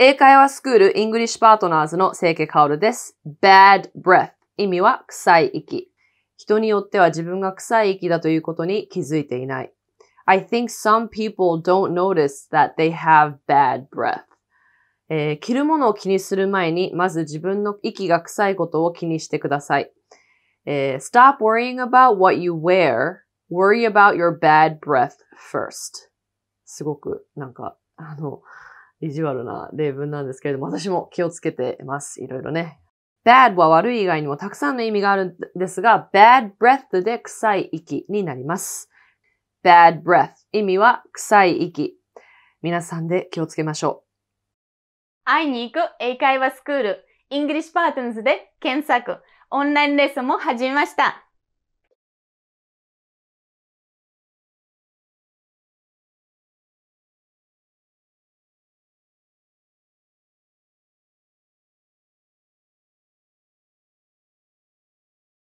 英会話スクールイングリッシュパートナーズの清家薫です。bad breath 意味は臭い息。人によっては自分が臭い息だということに気づいていない。I think some people don't notice that they have bad breath. えー、着るものを気にする前に、まず自分の息が臭いことを気にしてください。えー、stop worrying about what you wear. Worry about your bad breath first. すごく、なんか、あの、意地悪な例文なんですけれども、私も気をつけてます。いろいろね。bad は悪い以外にもたくさんの意味があるんですが、bad breath で臭い息になります。bad breath 意味は臭い息。皆さんで気をつけましょう。会いに行く英会話スクール、イングリッシュパートンズで検索、オンラインレッスンも始めました。